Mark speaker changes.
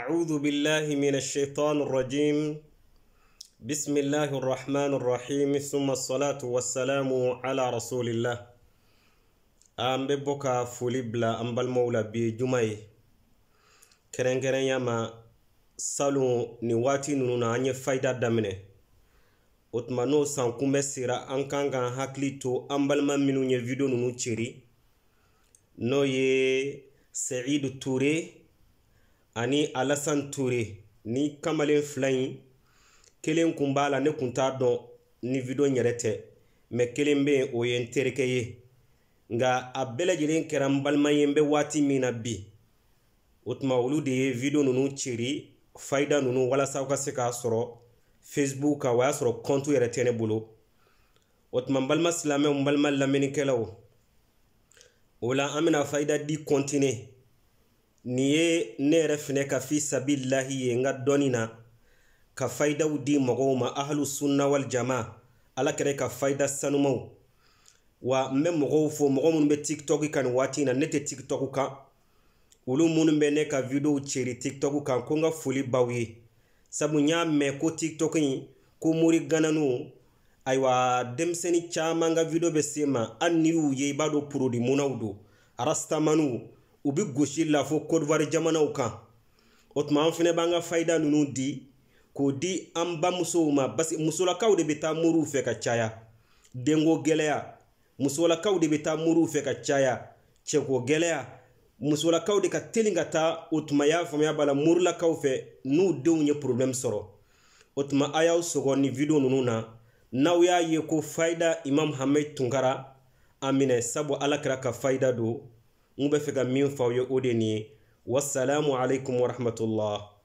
Speaker 1: أعوذ بالله من الشيطان الرجيم بسم الله الرحمن الرحيم ثم الصلاة والسلام على رسول الله أم ببكا فوليبلا أم بالمولى بجمعي كرن كرن يما salon nin waati ninnu na an ye fayida daminɛ o tuma n'o san kunbɛ sera an kan k'an hakili to an balima minnu ye video ninnu ceri n'o ye sɛyidu ture ani alasan ture ni kamalen fila in kelen kun b'a la ne kun t'a dɔn ni video in yɛrɛ tɛ mɛ kelen bɛ yen o ye n terikɛ ye nka a bɛɛ lajɛlen kɛra n balima ye n bɛ waati min na bi o tuma olu de ye video ninnu ceri fayida ninnu walasa aw ka se k'a sɔrɔ facebook kan o y'a sɔrɔ kɔntu yɛrɛ tɛ ne bolo o tuma n balima silamɛw n balima lamɛnnikɛlaw o la an bɛna fayida di kɔntine nin ye ne yɛrɛ fɛnɛ ka fi sabililahi ye n ka dɔɔni na ka fayidaw di mɔgɔw ma ahlu sunna wal jama ala kɛra ka fayida sanumaw wa n bɛ mɔgɔw fo mɔgɔ minnu bɛ tiktok kan nin waati in na ne tɛ tiktok kan olu minnu bɛ ne ka videow ceri tiktok kan ko n ka foli baw ye sabu n y'a mɛn ko tiktok in ko mori gananu ayiwa denmisɛnnin caman ka video bɛ se ma hali n'i y'u ye i b'a dɔn porodi munaw don arastamaniw u bɛ gosi lafo kodiwari jamanaw kan o tuma an fana b'an ka fayida ninnu di k'o di an bamusow ma parce que musolakaw de bɛ taa muruw fɛ ka caya denko gɛlɛya musolakaw de bɛ taa muruw fɛ ka caya cɛko gɛlɛya musolakaw de ka teli ka taa o tuma y'a faamuya b'a la morulakaw fɛ n'u denw ye problème sɔrɔ o tuma a y'aw sɔgɔ ni video ninnu na n'aw y'a ye ko fayida imam hamid tunkara a minɛ sabu ala kɛra ka fayida don مبفقا ميوفا ويؤوديني والسلام عليكم ورحمة الله